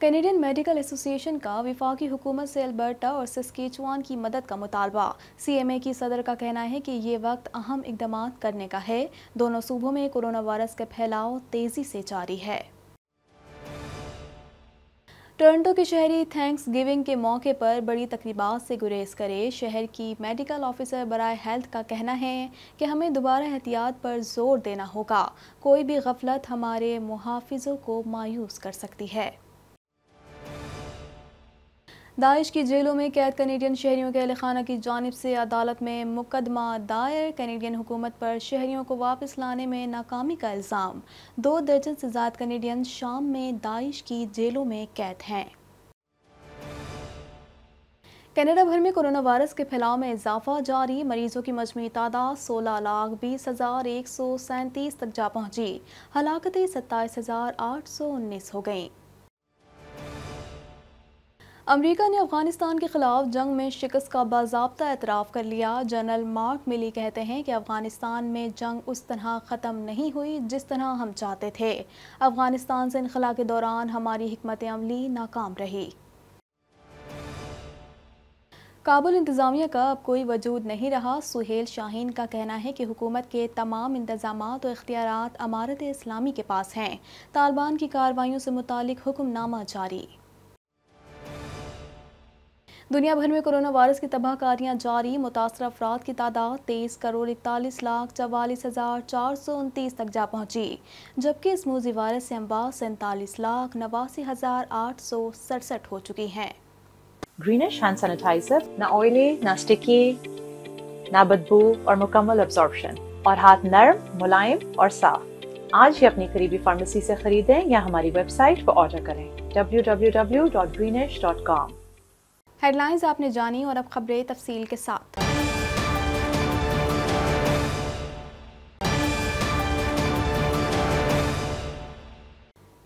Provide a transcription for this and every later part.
Canadian medical association का विफाकी हुकूमत से अल्बर्टा और सस्केचवान की मदद का मुतालबा सीएमए की सदर का कहना है कि ये वक्त अहम इकदाम करने का है दोनों सूबों में कोरोना वायरस का फैलाव तेज़ी से जारी है टोरंटो के शहरी थैंक्स गिविंग के मौके पर बड़ी तकरीबा से गुरेज करे शहर की मेडिकल ऑफिसर बरए हेल्थ का कहना है कि हमें दोबारा एहतियात पर जोर देना होगा कोई भी गफलत हमारे मुहाफिजों को मायूस कर सकती है दाइश की जेलों में कैद कनेडियन शहरीों के खाना की जानब से अदालत में मुकदमा दायर कनेडियन हुकूमत पर शहरीों को वापस लाने में नाकामी का इल्ज़ाम दो दर्जन से ज़्यादा कनेडियन शाम में दाइश की जेलों में कैद हैं कनाडा भर में कोरोना वायरस के फैलाव में इजाफा जारी मरीजों की मजमू तादाद सोलह लाख बीस हज़ार एक सौ सैंतीस तक जा पहुंची हलाकतें सत्ताईस हज़ार आठ सौ उन्नीस हो गईं अमरीका ने अफगानिस्तान के खिलाफ जंग में शिकस्त का बाबा एतराफ़ कर लिया जनरल मार्क मिली कहते हैं कि अफगानिस्तान में जंग उस तरह ख़त्म नहीं हुई जिस तरह हम चाहते थे अफगानिस्तान से इनखला के दौरान हमारी हमत अमली नाकाम रही काबुल इंतज़ामिया का अब कोई वजूद नहीं रहा सुहेल शाहीन का कहना है कि हुकूमत के तमाम इंतजाम और इख्तियार अमारत इस्लामी के पास हैं तालिबान की कार्रवाई से मुतल हुक्मनामा जारी दुनिया भर में कोरोना वायरस की तबाहकारियाँ जारी मुतासर अफराद की तादाद तेईस करोड़ इकतालीस लाख चवालीस हज़ार चार सौ उनतीस तक जा पहुँची जबकि इस मोजी वायरस से अम्बाज सैंतालीस लाख नवासी हज़ार आठ सौ सड़सठ हो चुकी हैं ग्रीनिश हैंड सैनिटाइजर ना ऑयली ना स्टिकी ना बदबू और मुकम्मल अब्जॉर्बशन और हाथ नरम मुलायम और साफ आज ही अपनी करीबी फार्मेसी से खरीदें या हमारी वेबसाइट पर ऑर्डर करें www.greenish.com हेडलाइंस आपने जानी और अब खबरें तफसील के साथ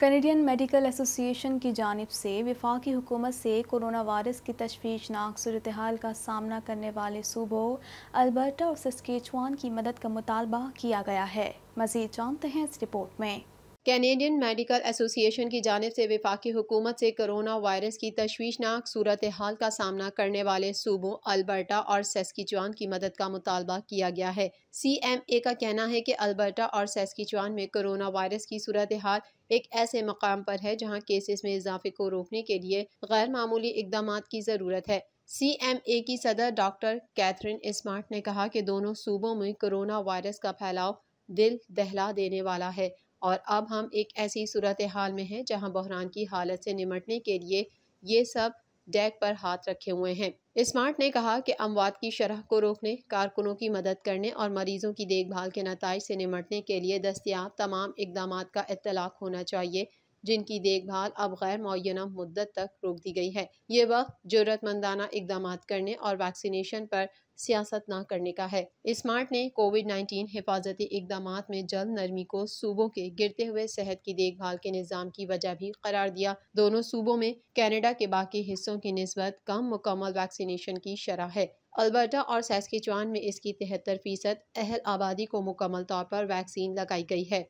कैनेडियन मेडिकल एसोसिएशन की जानब से विफाकी हुकूमत से कोरोना वायरस की तशवीशनाक सूरत हाल का सामना करने वाले सूबों अल्बर्टा और सस्केचवान की मदद का मुतालबा किया गया है मजीद जानते हैं इस रिपोर्ट में कैनेडियन मेडिकल एसोसिएशन की जानब से वफाकी हुकूमत से करोना वायरस की तशवीशनाक सूरत हाल का सामना करने वाले सूबों अल्बर्टा और सेस्किचुआन की मदद का मुतालबा किया गया है सी एम ए का कहना है कि अल्बर्टा और सेस्किचुआन में करोना वायरस की सूरत हाल एक ऐसे मकाम पर है जहाँ केसेस में इजाफे को रोकने के लिए गैर मामूली इकदाम की ज़रूरत है सी एम ए की सदर डॉक्टर कैथरीन स्मार्ट ने कहा कि दोनों सूबों में करोना वायरस का फैलाव दिल दहला देने वाला है और अब हम एक ऐसी सूरत हाल में हैं जहां बहरान की हालत से निमटने के लिए ये सब डेक पर हाथ रखे हुए हैं स्मार्ट ने कहा कि अमवात की शरह को रोकने कारकुनों की मदद करने और मरीजों की देखभाल के नतज से निमटने के लिए दस्तियाब तमाम इकदाम का इतलाक होना चाहिए जिनकी देखभाल अब गैर मुना मुद्दत तक रोक दी गई है ये वक्त जरूरतमंदाना इकदाम करने और वैक्सीनेशन पर सियासत ना करने का है स्मार्ट ने कोविड नाइन्टीन हिफाजती इकदाम में जल्द नरमी को सूबों के गिरते हुए सेहत की देखभाल के निज़ाम की वजह भी करार दिया दोनों सूबों में कनाडा के बाकी हिस्सों की नस्बत कम मुकम्मल वैक्सीनेशन की शरह है अल्बर्टा और सैस्किचवान में इसकी तिहत्तर फीसद अहल आबादी को मुकम्मल तौर पर वैक्सीन लगाई गई है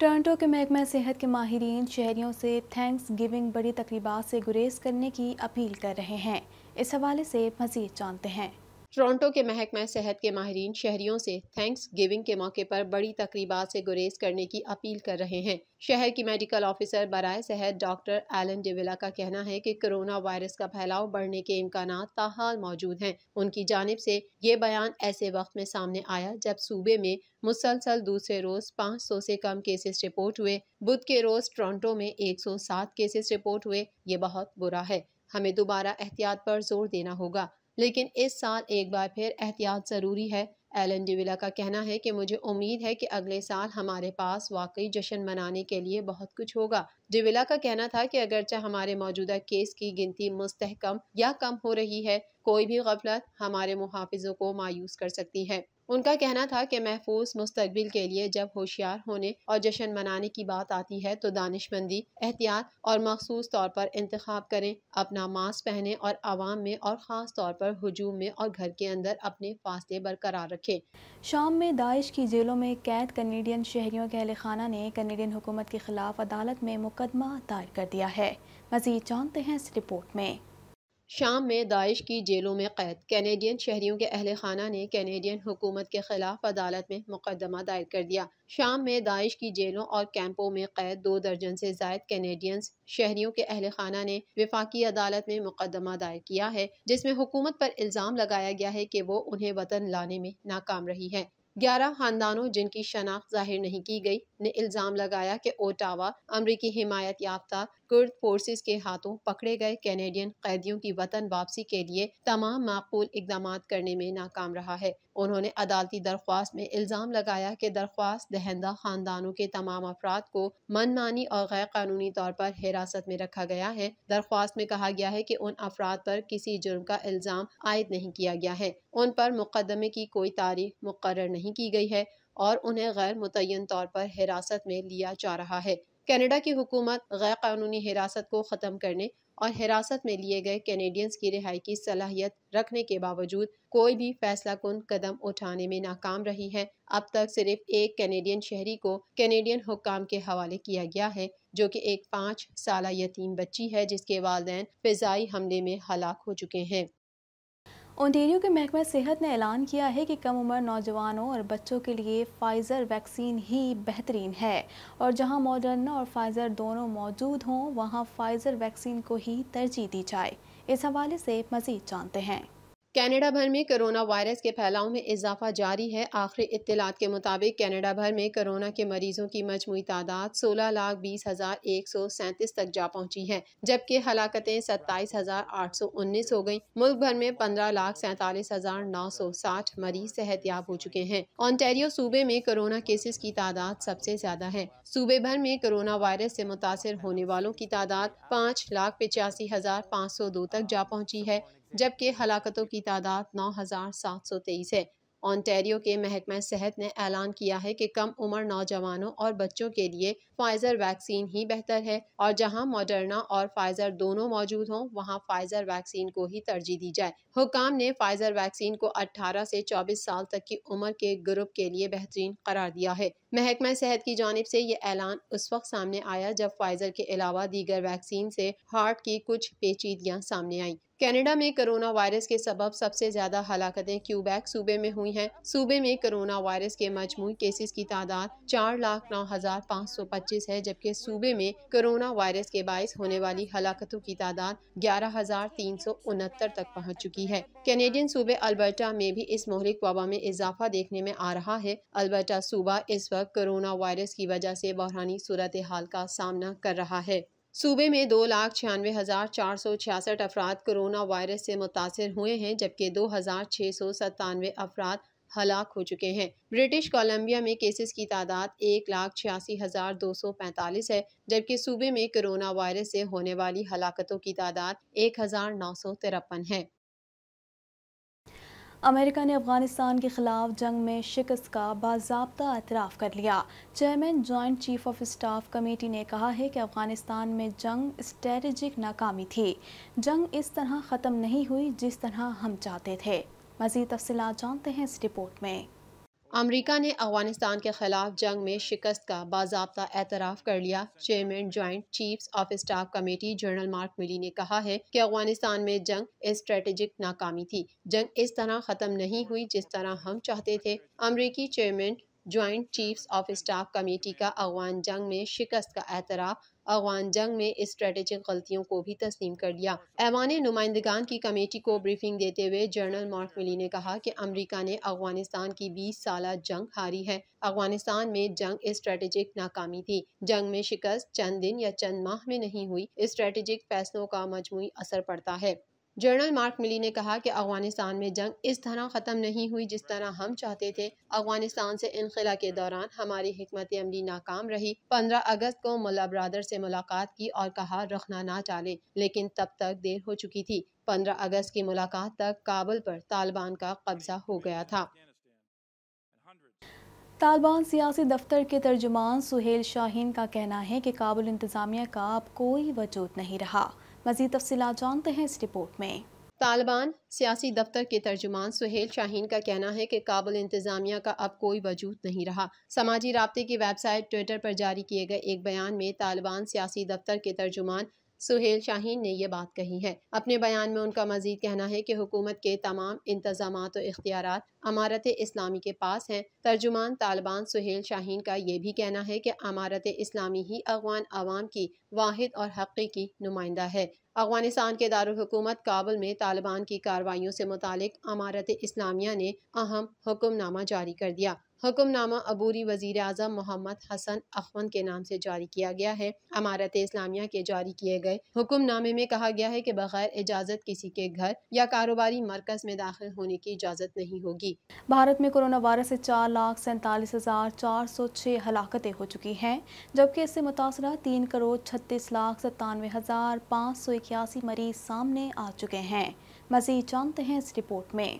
टोरंटो के महकमा सेहत के माहरीन शहरीों से थैंक्स गिविंग बड़ी तकरीबा से गुरेज करने की अपील कर रहे हैं इस हवाले से मजीद जानते हैं टोरंटो के महकमा सेहत के माहरीन शहरियों से थैंक्स गिविंग के मौके पर बड़ी तकरीबा से गुरेज करने की अपील कर रहे हैं शहर की मेडिकल ऑफिसर बरए सेहत डॉक्टर एलन डिविला का कहना है कि कोरोना वायरस का फैलाव बढ़ने के इम्कान ताहाल मौजूद हैं उनकी जानब से ये बयान ऐसे वक्त में सामने आया जब सूबे में मुसलसल दूसरे रोज पाँच सौ से कम केसेस रिपोर्ट हुए बुध के रोज टोरंटो में एक सौ सात केसेस रिपोर्ट हुए ये बहुत बुरा है हमें दोबारा एहतियात पर जोर देना होगा लेकिन इस साल एक बार फिर एहतियात ज़रूरी है एलन डिविला का कहना है कि मुझे उम्मीद है कि अगले साल हमारे पास वाकई जश्न मनाने के लिए बहुत कुछ होगा डिविला का कहना था कि अगरचे हमारे मौजूदा केस की गिनती मुस्तकम या कम हो रही है कोई भी गफलत हमारे मुहाफिजों को मायूस कर सकती है उनका कहना था कि महफूज मुस्तबिल के लिए जब होशियार होने और जश्न मनाने की बात आती है तो दानशमंदी एहतियात और मखसूस तौर पर इंतखब करें अपना मास्क पहने और आवाम में और ख़ास तौर पर हजूम में और घर के अंदर अपने फासले बरकरार रखें शाम में दाइश की जेलों में कैद कनेडियन शहरीों के अहल खाना ने कनेडियन हुकूमत के खिलाफ अदालत में मुकर मुकदमा दायर कर दिया है मजीद जानते हैं इस रिपोर्ट में शाम में दाइश की जेलों में कैद कैनेडियन शहरियों के अहल खाना ने कैनेडियन हुकूमत के खिलाफ अदालत में मुकदमा दायर कर दिया शाम में दाइश की जेलों और कैंपों में कैद दो दर्जन से जायद कैनेडियंस शहरियों के अहल खाना ने विफाकी अदालत में मुकदमा दायर किया है जिसमें हुकूमत पर इल्ज़ाम लगाया गया है कि वो उन्हें वतन लाने में नाकाम रही है ग्यारह खानदानों जिनकी शनाख्त जाहिर नहीं की गई ने इल्ज़ाम लगाया कि ओटावा अमरीकी हिमायत याफ्ता कुर्द फोर्सेस के हाथों पकड़े गए कैनेडियन कैदियों की वतन वापसी के लिए तमाम माकूल इकदाम करने में नाकाम रहा है उन्होंने अदालती दरख्वास्त में इल्ज़ाम लगाया कि दरख्वास्त दहंदा खानदानों के तमाम अफराद को मनमानी और गैर कानूनी तौर पर हिरासत में रखा गया है दरख्वास्त में कहा गया है कि उन अफराद पर किसी जुर्म का इल्ज़ाम आयद नहीं किया गया है उन पर मुकदमे की कोई तारीख मुकर नहीं की गई है और उन्हें गैर मुतन तौर पर हिरासत में लिया जा रहा है कनाडा की हुकूमत गैर कानूनी हिरासत को ख़त्म करने और हिरासत में लिए गए कैनेडियंस की रिहाई की सलाहियत रखने के बावजूद कोई भी फैसला कन कदम उठाने में नाकाम रही है अब तक सिर्फ एक कैनेडियन शहरी को कैनेडियन हुकाम के हवाले किया गया है जो कि एक पाँच साल यतीम बच्ची है जिसके वालदे फिजाई हमले में हलाक हो चुके हैं ओंटेरियो के महकमा सेहत ने ऐलान किया है कि कम उम्र नौजवानों और बच्चों के लिए फाइज़र वैक्सीन ही बेहतरीन है और जहां मॉडर्ना और फाइज़र दोनों मौजूद हों वहां फाइज़र वैक्सीन को ही तरजीह दी जाए इस हवाले से मज़ीद जानते हैं कनाडा भर में कोरोना वायरस के फैलाव में इजाफा जारी है आखिरी इतलात के मुताबिक कनाडा भर में कोरोना के मरीजों की मजमू तादाद सोलह लाख बीस हज़ार एक सौ सैंतीस तक जा पहुंची है जबकि हलाकतें सत्ताईस हज़ार आठ सौ उन्नीस हो गयी मुल्क भर में पंद्रह लाख सैतालीस हज़ार नौ सौ साठ मरीज सेहतियाब हो चुके हैं ऑन्टेरियो सूबे में कोरोना केसेस की तादाद सबसे ज्यादा है सूबे भर में कोरोना वायरस से मुतासर होने वालों की तादाद पाँच लाख पचासी हज़ार पाँच सौ दो तक जा पहुँची है जबकि हलाकतों की तादाद नौ हज़ार सात सौ तेईस है ऑनटेरियो के महकमा सेहत ने ऐलान किया है कि कम उम्र नौजवानों और बच्चों के लिए फाइजर वैक्सीन ही बेहतर है और जहां मॉडर्ना और फाइजर दोनों मौजूद हों वहां फाइजर वैक्सीन को ही तरजीह दी जाए हुकाम ने फाइजर वैक्सीन को 18 से 24 साल तक की उम्र के ग्रुप के लिए बेहतरीन करार दिया है महकमा सेहत की जानब से ये ऐलान उस वक्त सामने आया जब फाइजर के अलावा दीगर वैक्सीन से हार्ट की कुछ पेचीदगियाँ सामने आईं कनाडा में कोरोना वायरस के सबब सबसे ज्यादा हलाकतें क्यूबैक सूबे में हुई हैं सूबे में कोरोना वायरस के मजमू केसेस की तादाद चार लाख नौ हजार पाँच सौ पच्चीस है जबकि सूबे में कोरोना वायरस के बायस होने वाली हलाकतों की तादाद ग्यारह हजार तीन सौ उनहत्तर तक पहुँच चुकी है कैनेडियन सूबे अल्बर्टा में भी इस मोहलिक वबा में इजाफा देखने में आ रहा है अल्बर्टा सूबा इस वक्त कोरोना वायरस की वजह से बहरानी सूरत हाल का सामना कर रहा है सूबे में दो लाख छियानवे हज़ार चार सौ छियासठ अफराद कोरोना वायरस से मुतासर हुए हैं जबकि दो हज़ार छः सौ सत्तानवे अफराद हलाक हो चुके हैं ब्रिटिश कोलंबिया में केसेस की तादाद एक लाख छियासी हज़ार दो सौ पैंतालीस है जबकि सूबे में कोरोना वायरस से होने वाली हलाकतों की तादाद एक हज़ार नौ सौ तिरपन है अमेरिका ने अफगानिस्तान के खिलाफ जंग में शिकस्त का बाबा एतराफ़ कर लिया chairman joint chief of staff committee ने कहा है कि अफगानिस्तान में जंग स्ट्रेटजिक नाकामी थी जंग इस तरह ख़त्म नहीं हुई जिस तरह हम चाहते थे मज़ीद तफसलत जानते हैं इस रिपोर्ट में अमरीका ने अफगानिस्तान के खिलाफ जंग में शिकस्त का बाबा एतराफ़ कर लिया chairman joint chiefs of staff committee general Mark Milley ने कहा है कि अफगानिस्तान में जंग स्ट्रेटेजिक नाकामी थी जंग इस तरह ख़त्म नहीं हुई जिस तरह हम चाहते थे अमरीकी chairman joint chiefs of staff committee का अफगान जंग में शिकस्त का एतराफ़ अफगान जंग में स्ट्रेटेजिक गलतियों को भी तस्लीम कर लिया ऐवान नुमाइंदगान की कमेटी को ब्रीफिंग देते हुए जनरल मार्क मिली ने कहा कि अमरीका ने अफगानिस्तान की 20 साल जंग हारी है अफगानिस्तान में जंग स्ट्रेटेजिक नाकामी थी जंग में शिकस्त चंद दिन या चंद माह में नहीं हुई स्ट्रेटेजिक फैसलों का मजमू असर पड़ता है जनरल मार्क मिली ने कहा कि अफगानिस्तान में जंग इस तरह ख़त्म नहीं हुई जिस तरह हम चाहते थे अफगानिस्तान से इनखिला के दौरान हमारी हमत अमली नाकाम रही पंद्रह अगस्त को मुला ब्रादर से मुलाकात की और कहा रखना ना चाले लेकिन तब तक देर हो चुकी थी पंद्रह अगस्त की मुलाकात तक काबुल पर तालिबान का कब्जा हो गया था तालिबान सियासी दफ्तर के तर्जुमान सुहेल शाहीन का कहना है कि काबुल इंतज़ामिया का अब कोई वजूद नहीं रहा मजीद तफसी जानते हैं इस रिपोर्ट में तालिबान सियासी दफ्तर के तर्जुमान सुहेल शाहीन का कहना है कि काबुल इंतजामिया का अब कोई वजूद नहीं रहा समाजी रबते की वेबसाइट ट्विटर पर जारी किए गए एक बयान में तालिबान सियासी दफ्तर के तर्जुमान सुहेल शाहीन ने यह बात कही है अपने बयान में उनका मजीद कहना है कि हुकूमत के तमाम इंतजाम और इख्तियार अमारत इस्लामी के पास हैं तर्जुमान तालिबान सुहेल शाहीन का ये भी कहना है कि अमारत इस्लामी ही अफगान आवाम की वाहिद और हक़ी की नुमाइंदा है अफगानिस्तान के दारकूमत काबुल में तालिबान की कार्रवाई से मुतक अमारत इस्लामिया ने अहम हुक्मनामा जारी कर दिया हुक्मनामा अबूरी वजीर अजम मोहम्मद हसन अखवंद के नाम से जारी किया गया है अमारत इस्लामिया के जारी किए गए हुक्मनामे में कहा गया है कि बगैर इजाज़त किसी के घर या कारोबारी मरकज में दाखिल होने की इजाज़त नहीं होगी भारत में कोरोना वायरस से चार लाख सैंतालीस हज़ार चार सौ छः हलाकतें हो चुकी हैं जबकि इससे मुतासर तीन करोड़ छत्तीस लाख सत्तानवे हज़ार पाँच सौ इक्यासी मरीज सामने आ चुके हैं मजीद जानते हैं इस रिपोर्ट में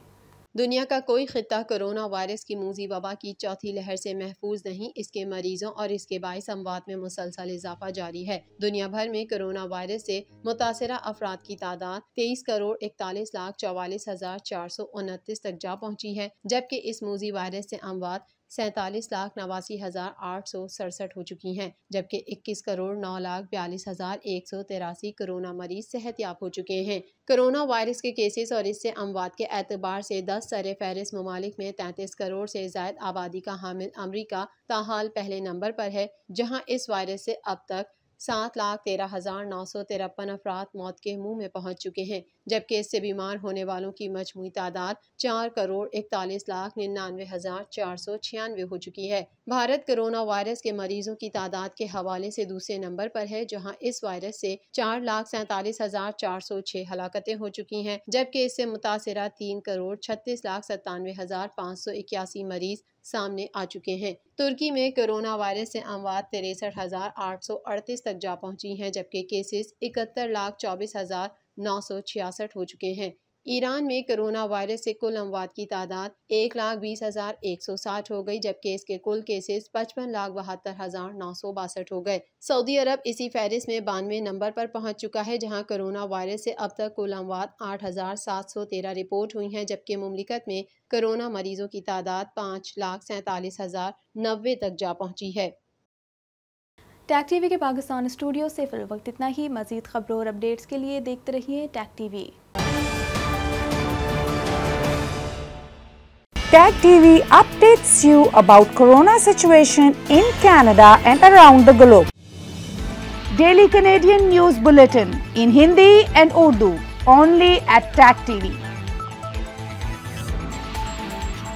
दुनिया का कोई ख़िता कोरोना वायरस की मूजी वबा की चौथी लहर से महफूज नहीं इसके मरीजों और इसके बायस अमवात में मुसलसल इजाफा जारी है दुनिया भर में कोरोना वायरस से मुतासर अफराद की तादाद तेईस करोड़ इकतालीस लाख चौवालीस हजार चार सौ उनतीस तक जा पहुँची है जबकि इस मूजी वायरस से अमवात सैंतालीस लाख नवासी हज़ार आठ सौ सड़सठ हो चुकी हैं जबकि इक्कीस करोड़ नौ लाख बयालीस हज़ार एक सौ तिरासी कोरोना मरीज सेहत याब हो चुके हैं कोरोना वायरस के केसेस और इससे अमवात के एतबार से दस सर फहरिस्त ममालिक में तैंतीस करोड़ से जायद आबादी का हामिल अमरीका ताहाल पहले नंबर पर है जहाँ इस वायरस से अब तक सात लाख तेरह हज़ार नौ सौ तिरपन अफराद मौत के मुंह में पहुंच चुके हैं जबकि इससे बीमार होने वालों की मजमू तादाद चार करोड़ इकतालीस लाख निन्यानवे हज़ार चार सौ छियानवे हो चुकी है भारत कोरोना वायरस के मरीजों की तादाद के हवाले से दूसरे नंबर पर है जहां इस वायरस से चार लाख सैतालीस हज़ार चार सौ छह हलाकते हो चुकी हैं जबकि इससे मुतासरा तीन करोड़ छत्तीस लाख सत्तानवे हज़ार पाँच सौ इक्यासी मरीज सामने आ चुके हैं तुर्की में कोरोना वायरस से अमवात तिरसठ हज़ार आठ सौ अड़तीस तक जा पहुंची हैं जबकि केसेस इकहत्तर लाख चौबीस हज़ार 966 हो चुके हैं ईरान में कोरोना वायरस से कुल अमवात की तादाद एक लाख बीस हजार एक सौ साठ हो गई जबकि इसके कुल केसेस पचपन लाख बहत्तर हजार नौ सौ बासठ हो गए सऊदी अरब इसी फहरिस्त में बानवे नंबर पर पहुंच चुका है जहां कोरोना वायरस से अब तक कुल अमवात आठ हजार सात सौ तेरह रिपोर्ट हुई हैं जबकि ममलिकत में कोरोना मरीजों की तादाद पाँच लाख सैंतालीस हजार नब्बे तक जा पहुंची है टैग टीवी के पाकिस्तान स्टूडियो से फिल वक्त इतना ही मजीद खबरों और अपडेट्स के लिए देखते रहिए Tag TV Tag TV updates you about corona situation in Canada and around the globe. Daily Canadian News Bulletin in Hindi and Urdu only at Tag TV.